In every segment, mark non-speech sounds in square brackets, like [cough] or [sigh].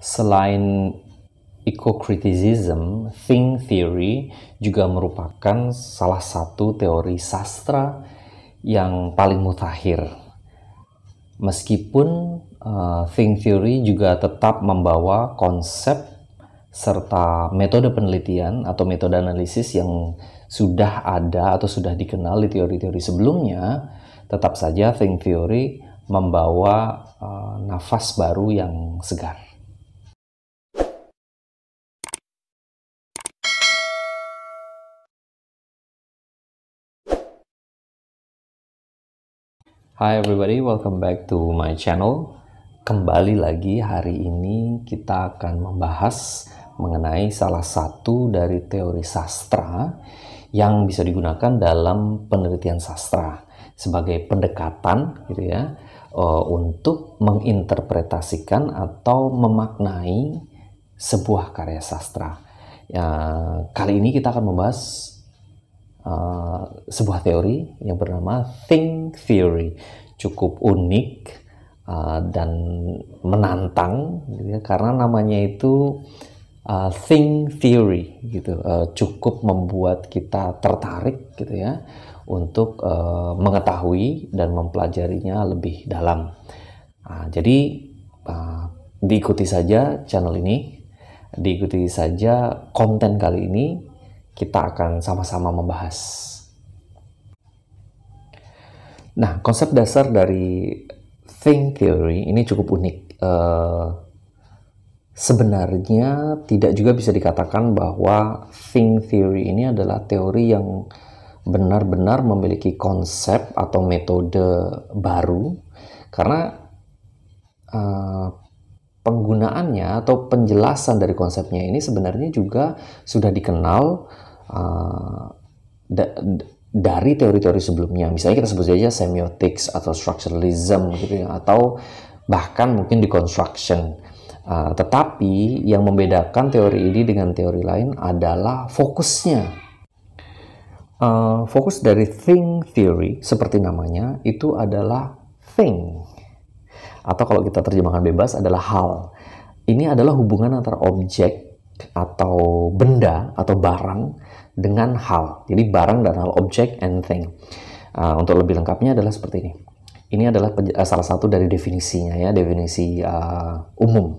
selain eco think theory juga merupakan salah satu teori sastra yang paling mutakhir. Meskipun uh, think theory juga tetap membawa konsep serta metode penelitian atau metode analisis yang sudah ada atau sudah dikenal di teori-teori sebelumnya, tetap saja think theory membawa uh, nafas baru yang segar. Hi everybody, welcome back to my channel. Kembali lagi hari ini kita akan membahas mengenai salah satu dari teori sastra yang bisa digunakan dalam penelitian sastra sebagai pendekatan gitu ya eh, untuk menginterpretasikan atau memaknai sebuah karya sastra. Ya, kali ini kita akan membahas uh, sebuah teori yang bernama Think Theory. Cukup unik uh, dan menantang gitu ya. karena namanya itu uh, Think Theory gitu. Uh, cukup membuat kita tertarik gitu ya untuk uh, mengetahui dan mempelajarinya lebih dalam. Nah, jadi uh, diikuti saja channel ini, diikuti saja konten kali ini kita akan sama-sama membahas. Nah, konsep dasar dari Think Theory ini cukup unik. Uh, sebenarnya tidak juga bisa dikatakan bahwa Think Theory ini adalah teori yang benar-benar memiliki konsep atau metode baru, karena uh, penggunaannya atau penjelasan dari konsepnya ini sebenarnya juga sudah dikenal Eh, da dari teori-teori sebelumnya. Misalnya kita sebut saja semiotics atau structuralism gitu ya, atau bahkan mungkin deconstruction. Uh, tetapi yang membedakan teori ini dengan teori lain adalah fokusnya. Uh, fokus dari thing theory seperti namanya itu adalah thing atau kalau kita terjemahkan bebas adalah hal. Ini adalah hubungan antara objek atau benda atau barang dengan hal. Jadi barang dan hal objek and thing. Uh, untuk lebih lengkapnya adalah seperti ini. Ini adalah eh, salah satu dari definisinya ya, definisi uh, umum.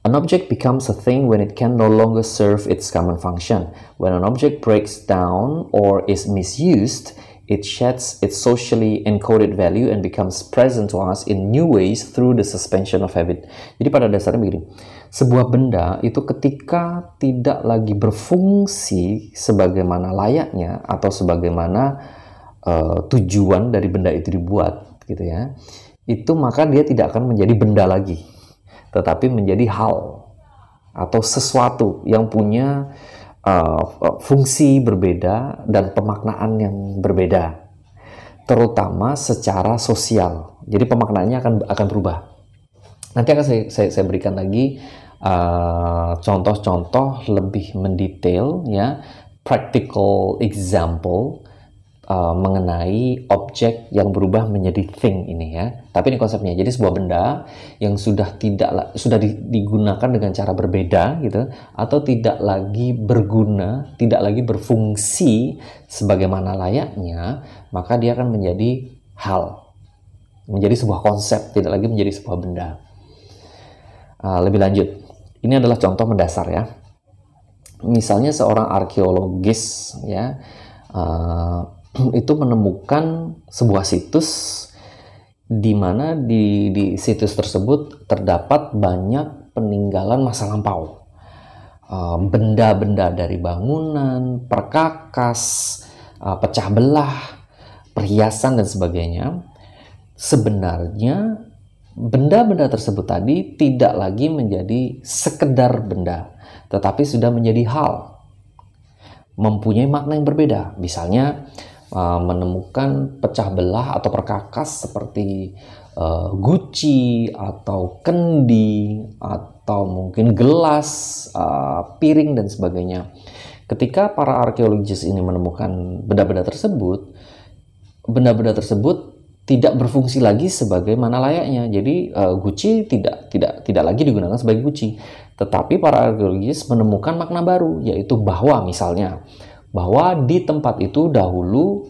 An object becomes a thing when it can no longer serve its common function. When an object breaks down or is misused, it sheds its socially encoded value and becomes present to us in new ways through the suspension of habit. Jadi pada dasarnya begini sebuah benda itu ketika tidak lagi berfungsi sebagaimana layaknya atau sebagaimana uh, tujuan dari benda itu dibuat gitu ya itu maka dia tidak akan menjadi benda lagi tetapi menjadi hal atau sesuatu yang punya uh, fungsi berbeda dan pemaknaan yang berbeda terutama secara sosial jadi pemaknaannya akan akan berubah Nanti akan saya, saya, saya berikan lagi eh, contoh-contoh uh, lebih mendetail ya practical example uh, mengenai objek yang berubah menjadi thing ini ya. Tapi ini konsepnya. Jadi sebuah benda yang sudah tidak sudah digunakan dengan cara berbeda gitu atau tidak lagi berguna, tidak lagi berfungsi sebagaimana layaknya, maka dia akan menjadi hal. Menjadi sebuah konsep, tidak lagi menjadi sebuah benda. Ah, lebih lanjut. Ini adalah contoh mendasar ya. Misalnya seorang arkeologis ya uh, [clears throat] itu menemukan sebuah situs di mana di, di situs tersebut terdapat banyak peninggalan masa lampau. benda ah, benda-benda dari bangunan, perkakas, uh, pecah belah, perhiasan dan sebagainya sebenarnya benda-benda tersebut tadi tidak lagi menjadi sekedar benda, tetapi sudah menjadi hal. Mempunyai makna yang berbeda. Misalnya eh, menemukan pecah belah atau perkakas seperti eh, guci atau kendi atau mungkin gelas, eh, piring dan sebagainya. Ketika para arkeologis ini menemukan benda-benda tersebut, benda-benda tersebut tidak berfungsi lagi sebagaimana layaknya. Jadi uh, Gucci tidak tidak tidak lagi digunakan sebagai Gucci. Tetapi para arkeologis menemukan makna baru yaitu bahwa misalnya bahwa di tempat itu dahulu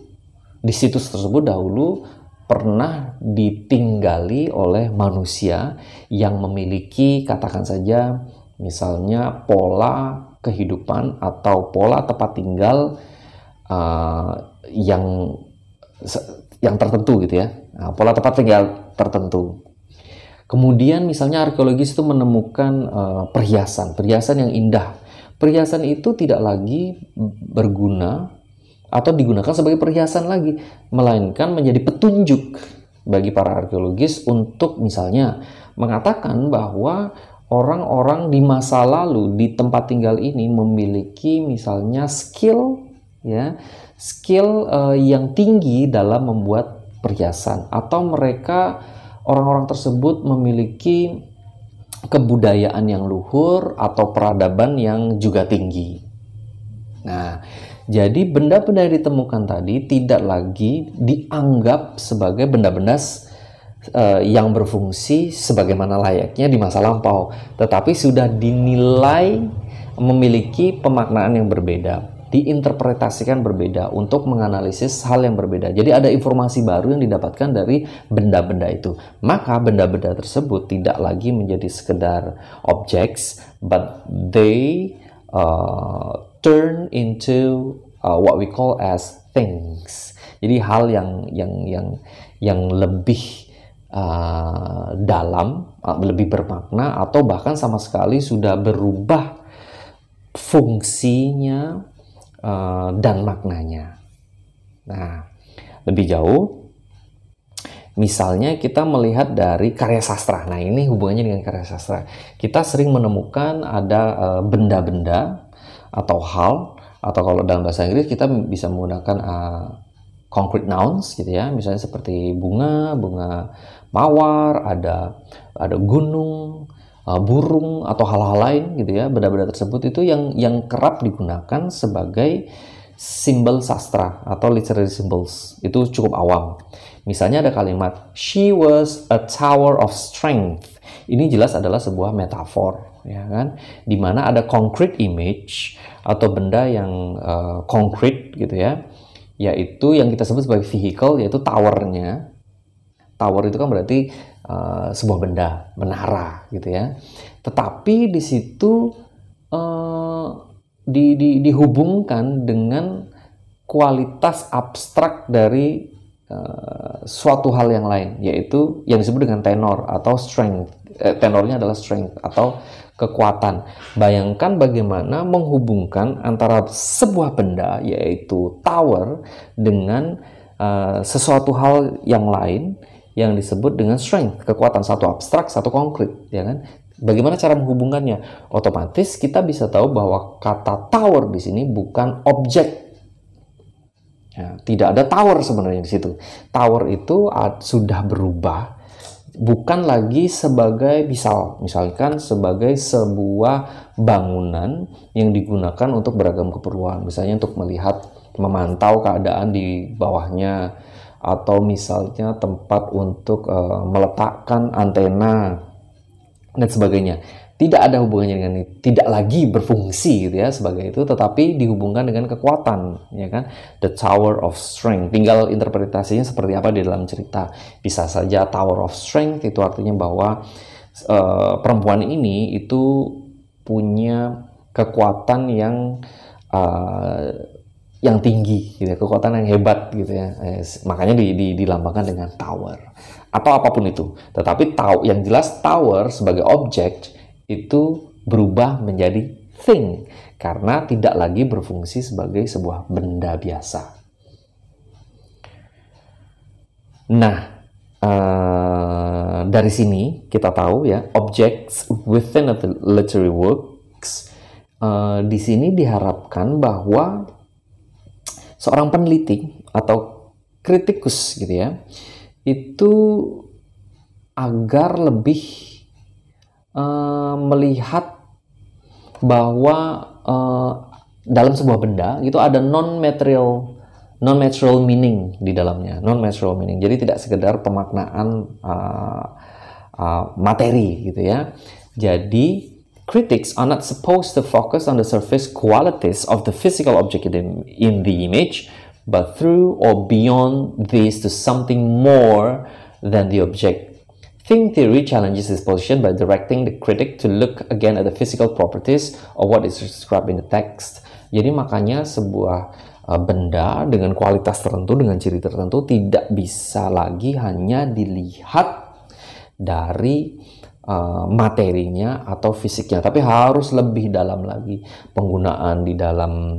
di situs tersebut dahulu pernah ditinggali oleh manusia yang memiliki katakan saja misalnya pola kehidupan atau pola tempat tinggal uh, yang yang tertentu gitu ya. Nah, pola tempat tinggal tertentu. Kemudian misalnya arkeologis itu menemukan uh, perhiasan, perhiasan yang indah. Perhiasan itu tidak lagi berguna atau digunakan sebagai perhiasan lagi, melainkan menjadi petunjuk bagi para arkeologis untuk misalnya mengatakan bahwa orang-orang di masa lalu di tempat tinggal ini memiliki misalnya skill ya skill uh, yang tinggi dalam membuat perhiasan atau mereka orang-orang tersebut memiliki kebudayaan yang luhur atau peradaban yang juga tinggi. Nah, jadi benda-benda yang ditemukan tadi tidak lagi dianggap sebagai benda-benda uh, yang berfungsi sebagaimana layaknya di masa lampau, tetapi sudah dinilai memiliki pemaknaan yang berbeda diinterpretasikan berbeda untuk menganalisis hal yang berbeda. Jadi ada informasi baru yang didapatkan dari benda-benda itu. Maka benda-benda tersebut tidak lagi menjadi sekedar objects, but they uh, turn into uh, what we call as things. Jadi hal yang yang yang yang lebih uh, dalam, uh, lebih bermakna, atau bahkan sama sekali sudah berubah fungsinya, Eh, dan maknanya. Nah, lebih jauh, misalnya kita melihat dari karya sastra. Nah, ini hubungannya dengan karya sastra. Kita sering menemukan ada eh, benda-benda uh, atau hal, atau kalau dalam bahasa Inggris kita bisa menggunakan uh, concrete nouns gitu ya misalnya seperti bunga bunga mawar ada ada gunung Uh, burung atau hal-hal lain gitu ya benda-benda tersebut itu yang yang kerap digunakan sebagai simbol sastra atau literary symbols itu cukup awam misalnya ada kalimat she was a tower of strength ini jelas adalah sebuah metafor ya kan dimana ada concrete image atau benda yang uh, concrete gitu ya yaitu yang kita sebut sebagai vehicle yaitu towernya tower itu kan berarti Eh, sebuah benda menara gitu ya tetapi di situ uh, di, di, dihubungkan dengan kualitas abstrak dari uh, suatu hal yang lain yaitu yang disebut dengan tenor atau strength eh, tenornya adalah strength atau kekuatan bayangkan bagaimana menghubungkan antara sebuah benda yaitu tower dengan uh, sesuatu hal yang lain yang disebut dengan strength, kekuatan satu abstrak, satu konkret, ya kan? Bagaimana cara menghubungkannya? Otomatis kita bisa tahu bahwa kata tower di sini bukan objek. Ya, tidak ada tower sebenarnya di situ. Tower itu sudah berubah bukan lagi sebagai misal misalkan sebagai sebuah bangunan yang digunakan untuk beragam keperluan misalnya untuk melihat memantau keadaan di bawahnya atau misalnya tempat untuk uh, meletakkan antena dan sebagainya. Tidak ada hubungannya dengan ini tidak lagi berfungsi gitu ya sebagai itu, tetapi dihubungkan dengan kekuatan, ya kan? The Tower of Strength. Tinggal interpretasinya seperti apa di dalam cerita. Bisa saja Tower of Strength itu artinya bahwa uh, perempuan ini itu punya kekuatan yang uh, yang tinggi, gitu ya, kekuatan yang hebat, gitu ya. Eh, makanya di, di, dilambangkan dengan tower atau apapun itu. Tetapi tahu yang jelas tower sebagai objek itu berubah menjadi thing karena tidak lagi berfungsi sebagai sebuah benda biasa. Nah, uh, dari sini kita tahu ya, objects within a literary works uh, di sini diharapkan bahwa seorang peneliti atau kritikus gitu ya itu agar lebih uh, melihat bahwa uh, dalam sebuah benda itu ada non material non material meaning di dalamnya non material meaning jadi tidak sekedar pemaknaan uh, uh, materi gitu ya jadi Critics are not supposed to focus on the surface qualities of the physical object in the image, but through or beyond this to something more than the object. Thing theory challenges this position by directing the critic to look again at the physical properties of what is described in the text. Jadi makanya sebuah uh, benda dengan kualitas tertentu, dengan ciri tertentu tidak bisa lagi hanya dilihat dari uh, materinya atau fisiknya, tapi harus lebih dalam lagi penggunaan di dalam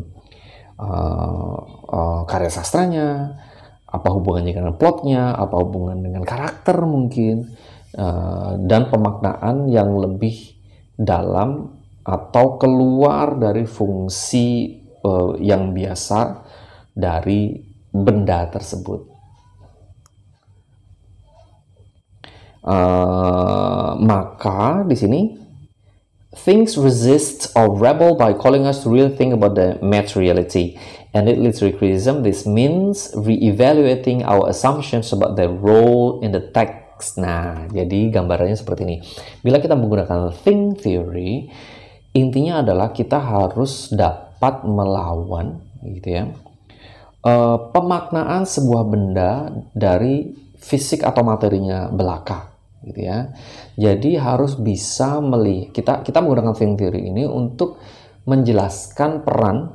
uh, uh, karya sastranya, apa hubungannya dengan plotnya, apa hubungan dengan karakter mungkin, uh, dan pemaknaan yang lebih dalam atau keluar dari fungsi uh, yang biasa dari benda tersebut. Eh, maka di sini things resist or rebel by calling us to really think about the materiality. And it literary criticism, this means reevaluating our assumptions about the role in the text. Nah, jadi gambarannya seperti ini. Bila kita menggunakan thing theory, intinya adalah kita harus dapat melawan, gitu ya, uh, pemaknaan sebuah benda dari fisik atau materinya belaka gitu ya. Jadi harus bisa melihat kita kita menggunakan film theory ini untuk menjelaskan peran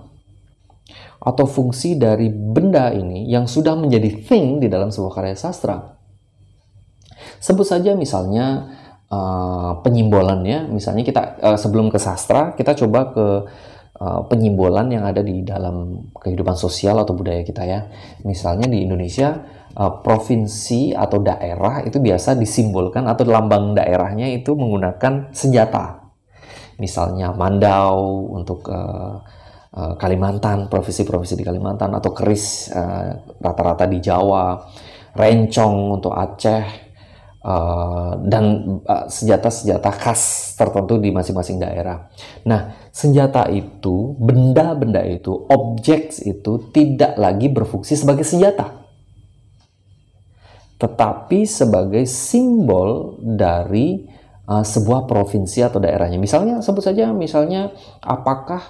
atau fungsi dari benda ini yang sudah menjadi thing di dalam sebuah karya sastra. Sebut saja misalnya uh, penyimbolannya, misalnya kita uh, sebelum ke sastra kita coba ke uh, penyimbolan yang ada di dalam kehidupan sosial atau budaya kita ya. Misalnya di Indonesia uh, provinsi atau daerah itu biasa disimbolkan atau lambang daerahnya itu menggunakan senjata. Misalnya mandau untuk uh, uh, Kalimantan, provinsi-provinsi di Kalimantan atau keris rata-rata uh, di Jawa, rencong untuk Aceh. Uh, dan senjata-senjata uh, khas tertentu di masing-masing daerah. Nah, senjata itu, benda-benda itu, objek itu tidak lagi berfungsi sebagai senjata tetapi sebagai simbol dari uh, sebuah provinsi atau daerahnya. Misalnya sebut saja misalnya apakah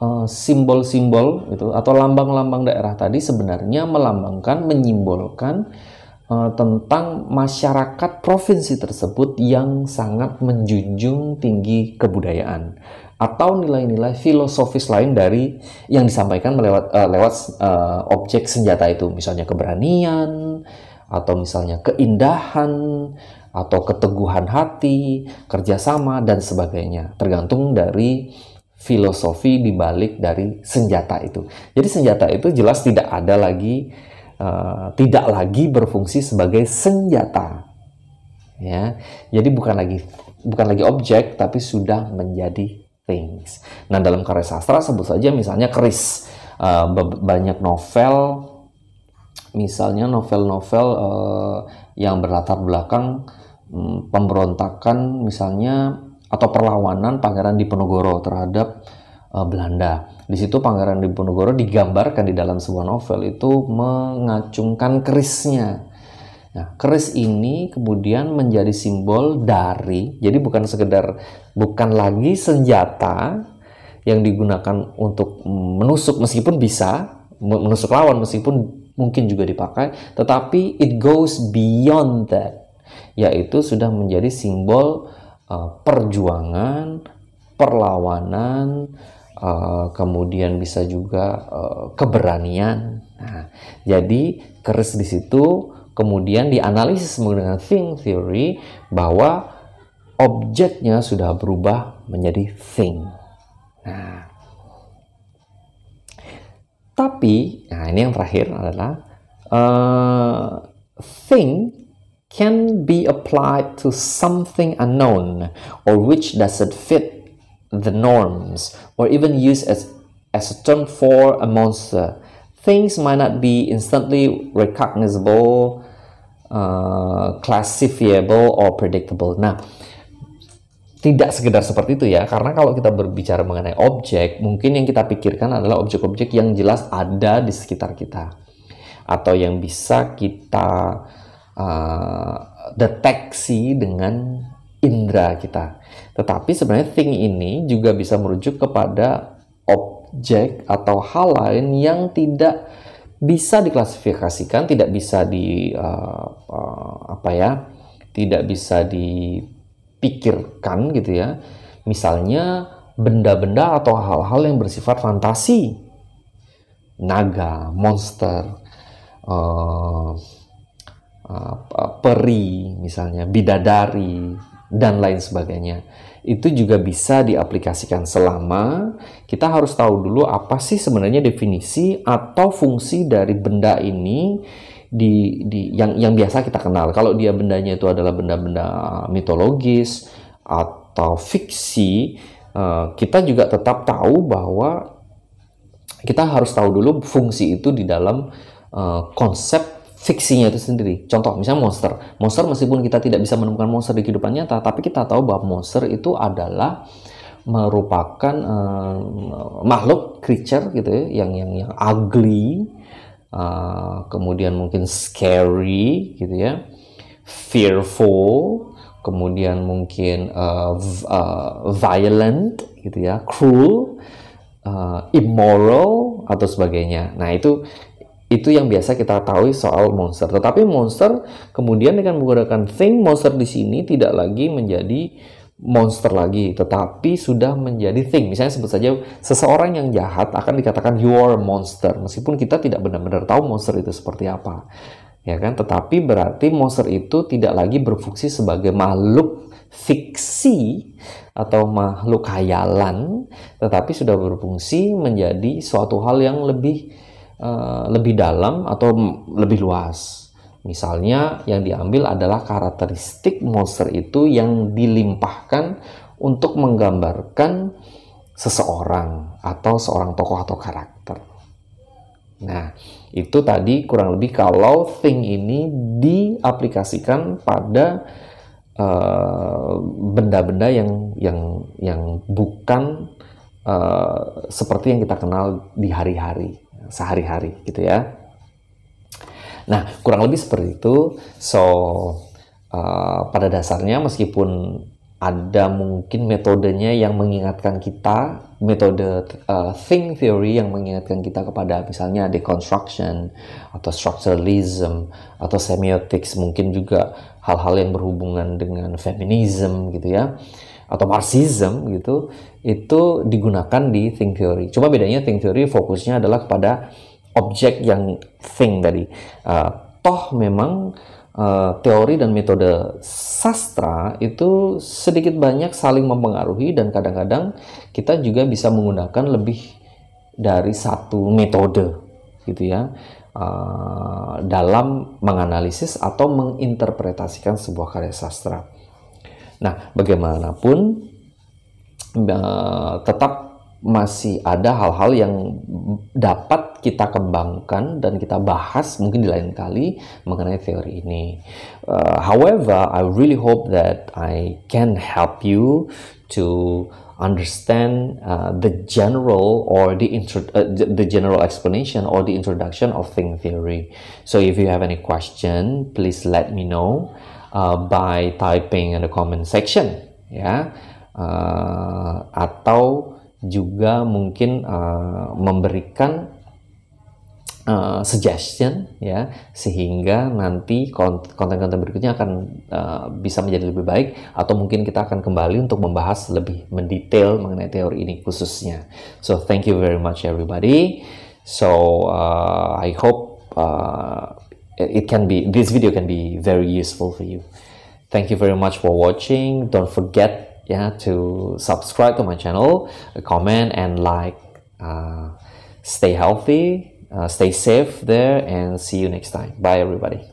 uh, simbol-simbol uh, itu atau lambang-lambang daerah tadi sebenarnya melambangkan menyimbolkan uh, tentang masyarakat provinsi tersebut yang sangat menjunjung tinggi kebudayaan atau nilai-nilai filosofis lain dari yang disampaikan melewat uh, lewat uh, objek senjata itu misalnya keberanian, atau misalnya keindahan atau keteguhan hati, kerjasama dan sebagainya. Tergantung dari filosofi dibalik dari senjata itu. Jadi senjata itu jelas tidak ada lagi, uh, tidak lagi berfungsi sebagai senjata. Ya, jadi bukan lagi bukan lagi objek, tapi sudah menjadi things. Nah dalam karya sastra sebut saja misalnya keris. Uh, eh, banyak novel misalnya novel-novel uh, yang berlatar belakang um, pemberontakan misalnya atau perlawanan Pangeran Diponegoro terhadap uh, Belanda. Di situ Pangeran Diponegoro digambarkan di dalam sebuah novel itu mengacungkan kerisnya. Nah, keris ini kemudian menjadi simbol dari, jadi bukan sekedar, bukan lagi senjata yang digunakan untuk mm, menusuk meskipun bisa, menusuk lawan meskipun mungkin juga dipakai, tetapi it goes beyond that, yaitu sudah menjadi simbol uh, perjuangan, perlawanan, uh, kemudian bisa juga uh, keberanian. Nah, jadi keris di situ kemudian dianalisis menggunakan thing theory bahwa objeknya sudah berubah menjadi thing. Nah, Tapi, nah ini yang terakhir adalah uh, thing can be applied to something unknown or which doesn't fit the norms or even used as, as a term for a monster. Things might not be instantly recognizable, uh, classifiable, or predictable. Nah, tidak sekedar seperti itu ya, karena kalau kita berbicara mengenai objek, mungkin yang kita pikirkan adalah objek-objek yang jelas ada di sekitar kita, atau yang bisa kita uh, deteksi dengan indera kita. Tetapi sebenarnya thing ini juga bisa merujuk kepada objek atau hal lain yang tidak bisa diklasifikasikan, tidak bisa di uh, uh, apa ya, tidak bisa di pikirkan gitu ya. Misalnya benda-benda atau hal-hal yang bersifat fantasi. Naga, monster, uh, uh, peri misalnya, bidadari, dan lain sebagainya. Itu juga bisa diaplikasikan selama kita harus tahu dulu apa sih sebenarnya definisi atau fungsi dari benda ini di, di yang yang biasa kita kenal. Kalau dia bendanya itu adalah benda-benda mitologis atau fiksi, uh, kita juga tetap tahu bahwa kita harus tahu dulu fungsi itu di dalam uh, konsep fiksinya itu sendiri. Contoh, misalnya monster. Monster meskipun kita tidak bisa menemukan monster di kehidupan nyata, tapi kita tahu bahwa monster itu adalah merupakan uh, makhluk creature gitu ya, yang yang yang ugly, Ah, kemudian mungkin scary gitu ya fearful kemudian mungkin uh, uh, violent gitu ya cruel uh, immoral atau sebagainya nah itu itu yang biasa kita tahu soal monster. Tetapi monster kemudian dengan menggunakan thing, monster di sini tidak lagi menjadi monster lagi, tetapi sudah menjadi thing. Misalnya sebut saja seseorang yang jahat akan dikatakan you are a monster, meskipun kita tidak benar-benar tahu monster itu seperti apa, ya kan? Tetapi berarti monster itu tidak lagi berfungsi sebagai makhluk fiksi atau makhluk khayalan, tetapi sudah berfungsi menjadi suatu hal yang lebih uh, lebih dalam atau lebih luas Misalnya yang diambil adalah karakteristik monster itu yang dilimpahkan untuk menggambarkan seseorang atau seorang tokoh atau karakter. Nah, itu tadi kurang lebih kalau thing ini diaplikasikan pada eh, benda-benda uh, yang yang yang bukan uh, seperti yang kita kenal di hari-hari, sehari-hari gitu ya. Nah, kurang lebih seperti itu. So, uh, pada dasarnya meskipun ada mungkin metodenya yang mengingatkan kita, metode uh, think theory yang mengingatkan kita kepada misalnya deconstruction atau structuralism atau semiotics mungkin juga hal-hal yang berhubungan dengan feminism gitu ya atau marxism gitu itu digunakan di think theory. Cuma bedanya think theory fokusnya adalah kepada objek yang thing tadi. Uh, toh memang uh, teori dan metode sastra itu sedikit banyak saling mempengaruhi dan kadang-kadang kita juga bisa menggunakan lebih dari satu metode gitu ya uh, dalam menganalisis atau menginterpretasikan sebuah karya sastra. Nah, bagaimanapun uh, tetap masih ada hal-hal yang dapat kita kembangkan dan kita bahas mungkin di lain kali mengenai teori ini. Uh, however, I really hope that I can help you to understand uh, the general or the uh, the general explanation or the introduction of thing theory. So if you have any question, please let me know uh, by typing in the comment section, ya, yeah. uh, atau juga mungkin uh, memberikan uh, suggestion ya sehingga nanti konten-konten berikutnya akan uh, bisa menjadi lebih baik atau mungkin kita akan kembali untuk membahas lebih mendetail mengenai teori ini khususnya. So thank you very much everybody. So uh, I hope uh, it can be this video can be very useful for you. Thank you very much for watching. Don't forget yeah to subscribe to my channel comment and like uh, stay healthy uh, stay safe there and see you next time bye everybody